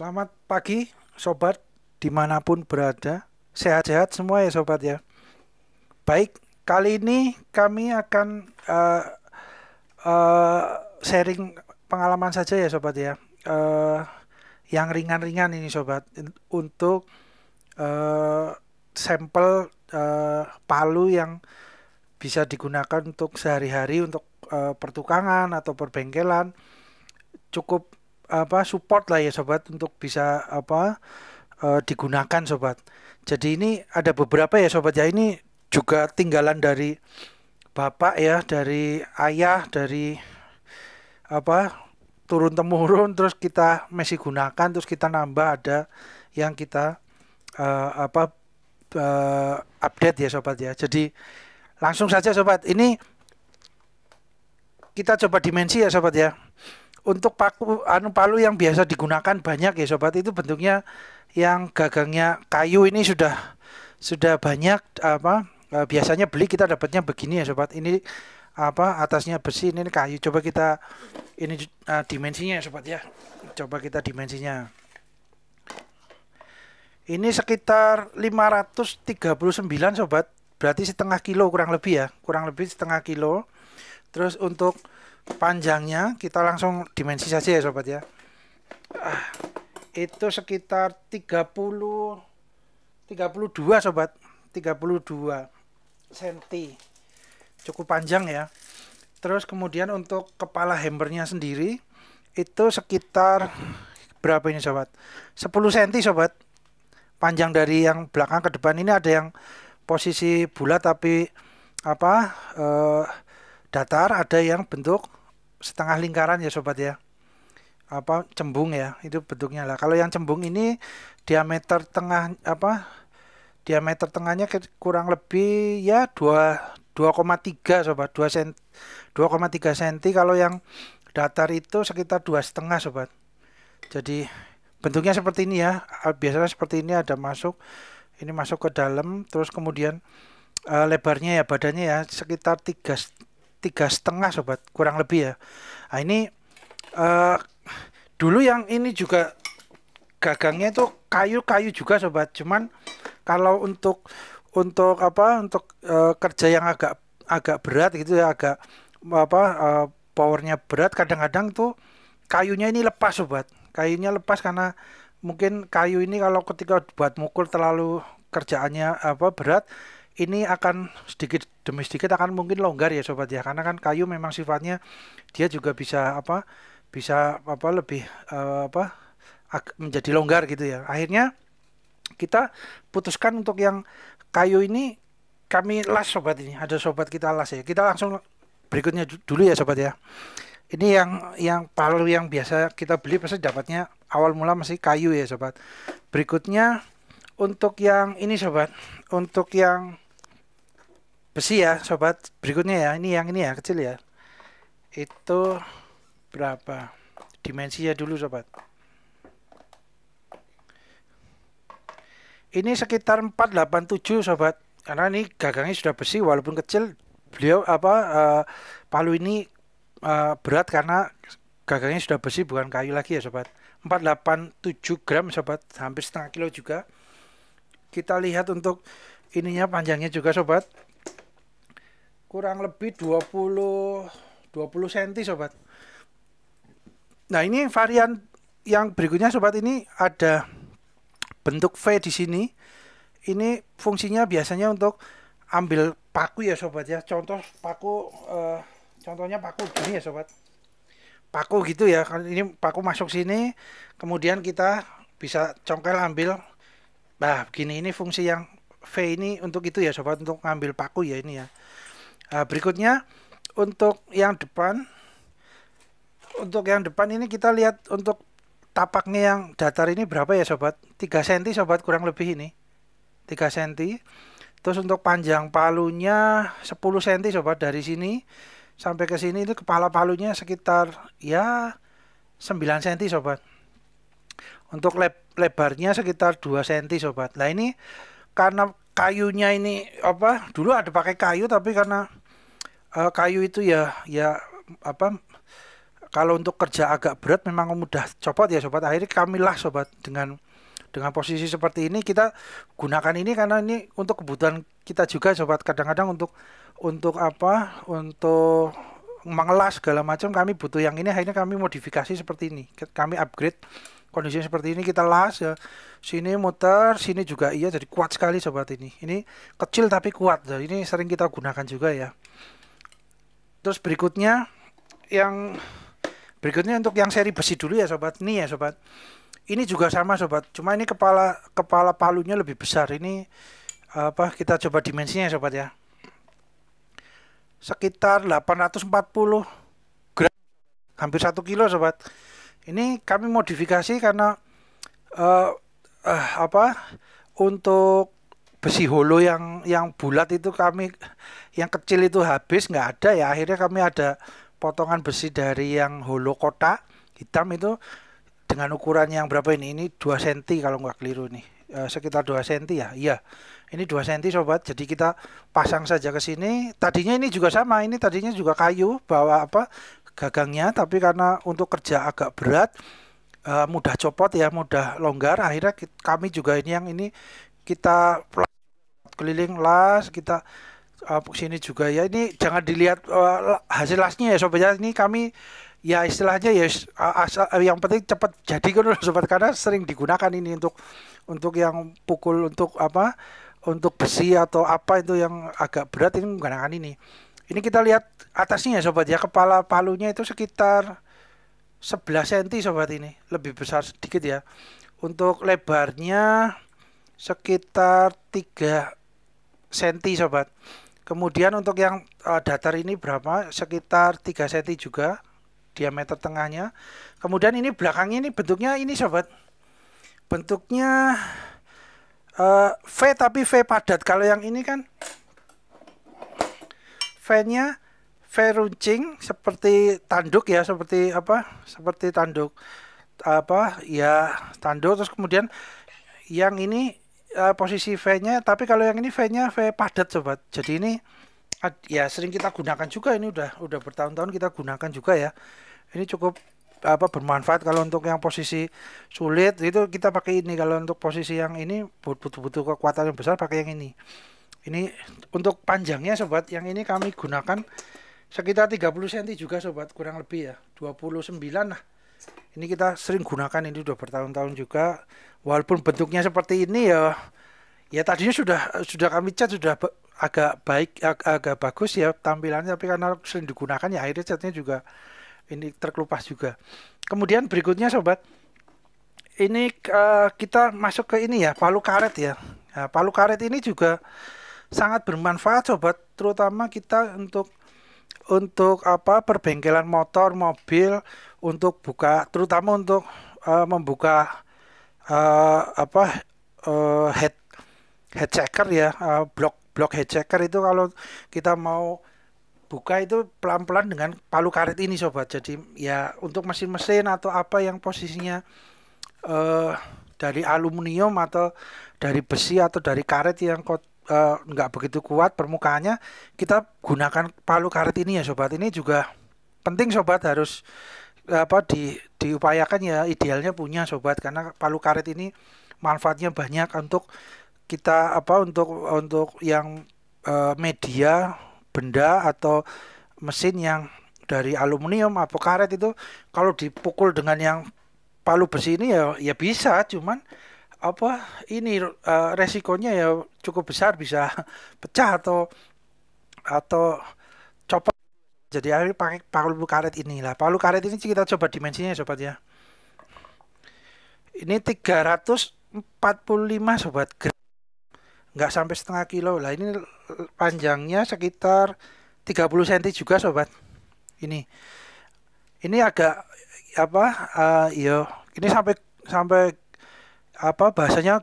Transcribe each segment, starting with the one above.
Selamat pagi sobat dimanapun berada Sehat-sehat semua ya sobat ya Baik kali ini kami akan uh, uh, sharing pengalaman saja ya sobat ya uh, Yang ringan-ringan ini sobat Untuk uh, sampel uh, palu yang bisa digunakan untuk sehari-hari untuk uh, pertukangan atau perbengkelan cukup apa support lah ya sobat untuk bisa apa e, digunakan sobat. Jadi ini ada beberapa ya sobat ya ini juga tinggalan dari bapak ya, dari ayah, dari apa turun temurun terus kita masih gunakan terus kita nambah ada yang kita e, apa e, update ya sobat ya. Jadi langsung saja sobat, ini kita coba dimensi ya sobat ya untuk paku anu palu yang biasa digunakan banyak ya sobat itu bentuknya yang gagangnya kayu ini sudah sudah banyak apa e, biasanya beli kita dapatnya begini ya sobat ini apa atasnya besi ini kayu coba kita ini uh, dimensinya ya sobat ya coba kita dimensinya ini sekitar 539 sobat berarti setengah kilo kurang lebih ya kurang lebih setengah kilo Terus untuk panjangnya kita langsung dimensi saja ya sobat ya. Ah, itu sekitar 30 32 sobat, 32 cm. Cukup panjang ya. Terus kemudian untuk kepala hampernya sendiri itu sekitar berapa ini sobat? 10 cm sobat. Panjang dari yang belakang ke depan ini ada yang posisi bulat tapi apa? Eh, datar, ada yang bentuk setengah lingkaran ya sobat ya. Apa cembung ya, itu bentuknya lah. Kalau yang cembung ini diameter tengah apa? Diameter tengahnya kurang lebih ya 2 2,3 sobat, 2 cm 2,3 cm kalau yang datar itu sekitar dua setengah sobat. Jadi bentuknya seperti ini ya. Ah, biasanya seperti ini ada masuk ini masuk ke dalam terus kemudian eh, lebarnya ya badannya ya sekitar tiga tiga setengah sobat kurang lebih ya nah, ini uh, dulu yang ini juga gagangnya itu kayu-kayu juga sobat cuman kalau untuk untuk apa untuk uh, kerja yang agak agak berat gitu ya agak apa uh, powernya berat kadang-kadang tuh kayunya ini lepas sobat kayunya lepas karena mungkin kayu ini kalau ketika buat mukul terlalu kerjaannya apa berat ini akan sedikit demi sedikit akan mungkin longgar ya sobat ya karena kan kayu memang sifatnya dia juga bisa apa bisa apa lebih uh, apa menjadi longgar gitu ya akhirnya kita putuskan untuk yang kayu ini kami las sobat ini ada sobat kita las ya kita langsung berikutnya dulu ya sobat ya ini yang yang palu yang biasa kita beli pasti dapatnya awal mula masih kayu ya sobat berikutnya untuk yang ini sobat, untuk yang besi ya sobat, berikutnya ya, ini yang ini ya kecil ya. Itu berapa? Dimensinya dulu sobat. Ini sekitar 487 sobat. Karena ini gagangnya sudah besi walaupun kecil beliau apa uh, palu ini uh, berat karena gagangnya sudah besi bukan kayu lagi ya sobat 487 gram sobat hampir setengah kilo juga kita lihat untuk ininya panjangnya juga sobat kurang lebih 20 20 cm sobat nah ini varian yang berikutnya sobat ini ada bentuk V di sini ini fungsinya biasanya untuk ambil paku ya sobat ya contoh paku eh, contohnya paku gini ya sobat paku gitu ya kan ini paku masuk sini kemudian kita bisa congkel ambil Nah, begini ini fungsi yang V ini untuk itu ya sobat untuk ngambil paku ya ini ya. Nah, berikutnya untuk yang depan untuk yang depan ini kita lihat untuk tapaknya yang datar ini berapa ya sobat? 3 cm sobat kurang lebih ini. 3 cm. Terus untuk panjang palunya 10 cm sobat dari sini sampai ke sini itu kepala palunya sekitar ya 9 cm sobat untuk le lebarnya sekitar 2 cm sobat nah ini karena kayunya ini apa dulu ada pakai kayu tapi karena uh, kayu itu ya ya apa kalau untuk kerja agak berat memang mudah copot ya sobat akhirnya kami lah, sobat dengan dengan posisi seperti ini kita gunakan ini karena ini untuk kebutuhan kita juga sobat kadang-kadang untuk untuk apa untuk mengelas segala macam kami butuh yang ini akhirnya kami modifikasi seperti ini kami upgrade kondisi seperti ini kita las ya sini muter sini juga iya jadi kuat sekali sobat ini ini kecil tapi kuat jadi nah, ini sering kita gunakan juga ya terus berikutnya yang berikutnya untuk yang seri besi dulu ya sobat ini ya sobat ini juga sama sobat cuma ini kepala kepala palunya lebih besar ini apa kita coba dimensinya ya, sobat ya sekitar 840 gram hampir 1 kilo sobat ini kami modifikasi karena uh, uh, apa untuk besi holo yang yang bulat itu kami yang kecil itu habis nggak ada ya akhirnya kami ada potongan besi dari yang holo kotak hitam itu dengan ukuran yang berapa ini ini 2 cm kalau nggak keliru nih e, sekitar dua senti ya iya ini dua senti sobat jadi kita pasang saja ke sini tadinya ini juga sama ini tadinya juga kayu bawa apa gagangnya tapi karena untuk kerja agak berat uh, mudah copot ya mudah longgar akhirnya kita, kami juga ini yang ini kita keliling las kita uh, sini juga ya ini jangan dilihat uh, hasil lasnya ya sobatnya ini kami ya istilahnya ya asal, yang penting cepat jadi kan sobat karena sering digunakan ini untuk untuk yang pukul untuk apa untuk besi atau apa itu yang agak berat ini menggunakan ini ini kita lihat atasnya sobat ya, kepala palunya itu sekitar 11 cm sobat ini, lebih besar sedikit ya. Untuk lebarnya sekitar 3 cm sobat. Kemudian untuk yang eh, datar ini berapa? Sekitar 3 cm juga diameter tengahnya. Kemudian ini belakangnya ini bentuknya ini sobat. Bentuknya uh, V tapi V padat. Kalau yang ini kan fannya fan runcing seperti tanduk ya seperti apa seperti tanduk apa ya tanduk terus kemudian yang ini uh, posisi V-nya tapi kalau yang ini V-nya V padat sobat jadi ini ya sering kita gunakan juga ini udah udah bertahun-tahun kita gunakan juga ya ini cukup apa bermanfaat kalau untuk yang posisi sulit itu kita pakai ini kalau untuk posisi yang ini butuh butuh kekuatan yang besar pakai yang ini ini untuk panjangnya sobat, yang ini kami gunakan sekitar 30 cm juga sobat, kurang lebih ya. 29 lah. Ini kita sering gunakan ini sudah bertahun-tahun juga. Walaupun bentuknya seperti ini ya ya tadinya sudah sudah kami cat sudah agak baik ag agak bagus ya tampilannya tapi karena sering digunakan ya akhirnya catnya juga ini terkelupas juga. Kemudian berikutnya sobat, ini uh, kita masuk ke ini ya palu karet ya. Nah, palu karet ini juga sangat bermanfaat sobat terutama kita untuk untuk apa perbengkelan motor mobil untuk buka terutama untuk uh, membuka uh, apa uh, head head checker ya uh, blok blok head checker itu kalau kita mau buka itu pelan-pelan dengan palu karet ini sobat jadi ya untuk mesin-mesin atau apa yang posisinya uh, dari aluminium atau dari besi atau dari karet yang kot Eh, nggak uh, begitu kuat permukaannya kita gunakan palu karet ini ya sobat ini juga penting sobat harus eh, apa di diupayakan ya idealnya punya sobat karena palu karet ini manfaatnya banyak untuk kita apa untuk untuk yang uh, media benda atau mesin yang dari aluminium atau karet itu kalau dipukul dengan yang palu besi ini ya ya bisa cuman apa ini uh, resikonya ya cukup besar bisa pecah atau atau copot jadi akhirnya pakai palu karet inilah palu karet ini kita coba dimensinya ya, sobat ya ini 345 sobat gram nggak sampai setengah kilo lah ini panjangnya sekitar 30 cm juga sobat ini ini agak apa uh, eh, yo iya. ini sampai sampai apa bahasanya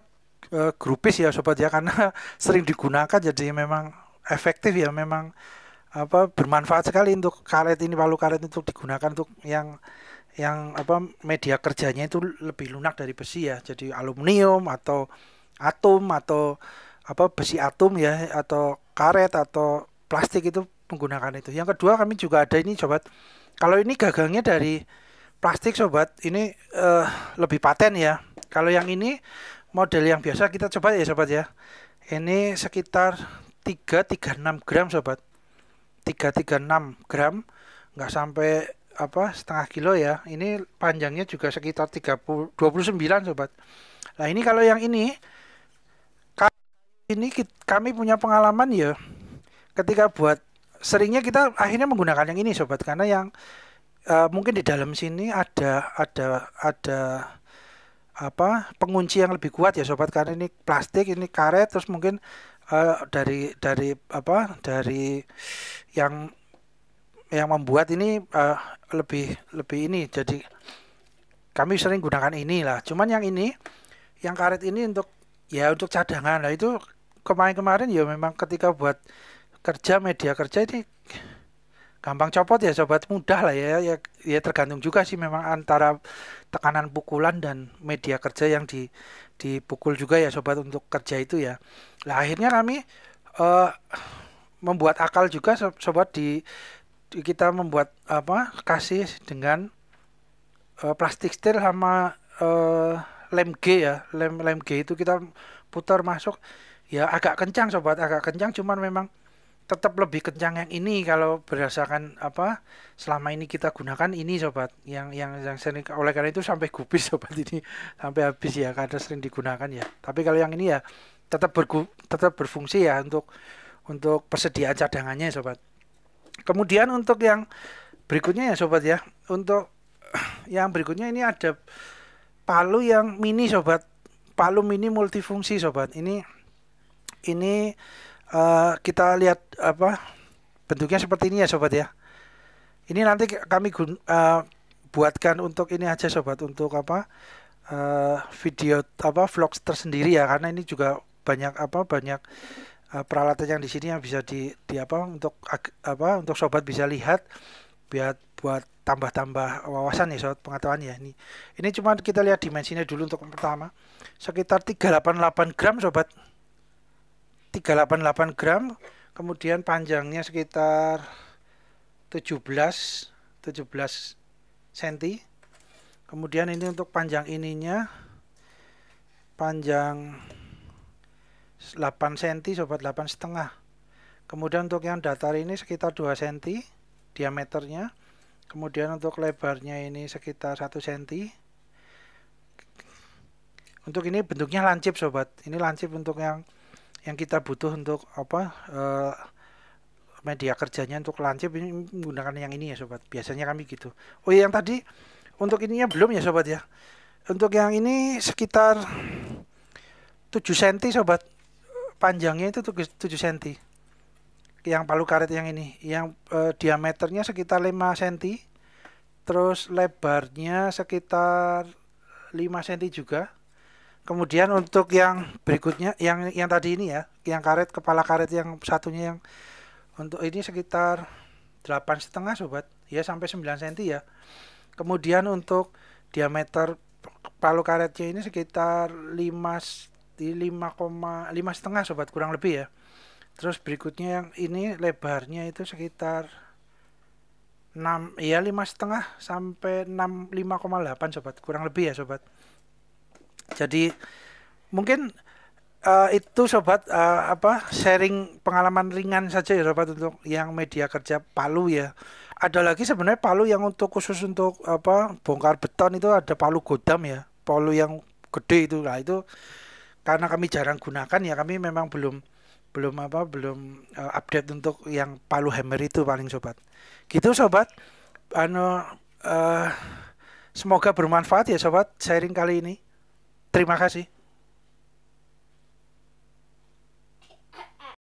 uh, grupis ya sobat ya karena sering digunakan jadi memang efektif ya memang apa bermanfaat sekali untuk karet ini palu karet itu digunakan untuk yang yang apa media kerjanya itu lebih lunak dari besi ya jadi aluminium atau atom atau apa besi atom ya atau karet atau plastik itu menggunakan itu yang kedua kami juga ada ini sobat kalau ini gagangnya dari plastik sobat ini uh, lebih paten ya kalau yang ini model yang biasa kita coba ya sobat ya. Ini sekitar 336 gram sobat. 336 gram nggak sampai apa setengah kilo ya. Ini panjangnya juga sekitar 30 29 sobat. Nah, ini kalau yang ini ini kami punya pengalaman ya ketika buat seringnya kita akhirnya menggunakan yang ini sobat karena yang uh, mungkin di dalam sini ada ada ada apa pengunci yang lebih kuat ya sobat karena ini plastik ini karet terus mungkin uh, dari dari apa dari yang yang membuat ini uh, lebih lebih ini jadi kami sering gunakan ini lah cuman yang ini yang karet ini untuk ya untuk cadangan lah itu kemarin-kemarin ya memang ketika buat kerja media kerja ini gampang copot ya sobat mudah lah ya ya, ya tergantung juga sih memang antara tekanan pukulan dan media kerja yang di dipukul juga ya sobat untuk kerja itu ya lah akhirnya kami uh, eh, membuat akal juga sobat di, di kita membuat apa kasih dengan uh, plastik steel sama uh, lem G ya lem lem G itu kita putar masuk ya agak kencang sobat agak kencang cuman memang tetap lebih kencang yang ini kalau berdasarkan apa selama ini kita gunakan ini sobat yang yang yang sering oleh karena itu sampai gubis sobat ini sampai habis ya karena sering digunakan ya tapi kalau yang ini ya tetap bergu, tetap berfungsi ya untuk untuk persediaan cadangannya sobat kemudian untuk yang berikutnya ya sobat ya untuk yang berikutnya ini ada palu yang mini sobat palu mini multifungsi sobat ini ini uh, kita lihat apa bentuknya seperti ini ya sobat ya ini nanti kami gun, uh, buatkan untuk ini aja sobat untuk apa uh, video apa vlog tersendiri ya karena ini juga banyak apa banyak uh, peralatan yang di sini yang bisa di, di apa untuk apa untuk sobat bisa lihat biar buat tambah-tambah wawasan ya sobat pengetahuan ya ini ini cuma kita lihat dimensinya dulu untuk pertama sekitar 388 gram sobat 388 gram kemudian panjangnya sekitar 17 17 cm kemudian ini untuk panjang ininya panjang 8 cm sobat 8 setengah kemudian untuk yang datar ini sekitar 2 cm diameternya kemudian untuk lebarnya ini sekitar 1 cm untuk ini bentuknya lancip sobat ini lancip untuk yang yang kita butuh untuk apa uh, media kerjanya untuk lancip ini menggunakan yang ini ya sobat biasanya kami gitu oh iya, yang tadi untuk ininya belum ya sobat ya untuk yang ini sekitar 7 cm sobat panjangnya itu 7 cm yang palu karet yang ini yang uh, diameternya sekitar 5 cm terus lebarnya sekitar 5 cm juga Kemudian untuk yang berikutnya, yang yang tadi ini ya, yang karet kepala karet yang satunya yang untuk ini sekitar delapan setengah sobat, ya sampai 9 senti ya. Kemudian untuk diameter palu karetnya ini sekitar lima koma lima setengah sobat kurang lebih ya. Terus berikutnya yang ini lebarnya itu sekitar enam ya lima setengah sampai koma delapan sobat kurang lebih ya sobat. Jadi mungkin uh, itu sobat uh, apa sharing pengalaman ringan saja ya sobat untuk yang media kerja Palu ya. Ada lagi sebenarnya Palu yang untuk khusus untuk apa bongkar beton itu ada Palu godam ya. Palu yang gede itu lah itu karena kami jarang gunakan ya kami memang belum belum apa belum uh, update untuk yang Palu Hammer itu paling sobat. Gitu sobat. ano uh, semoga bermanfaat ya sobat sharing kali ini. Terima kasih.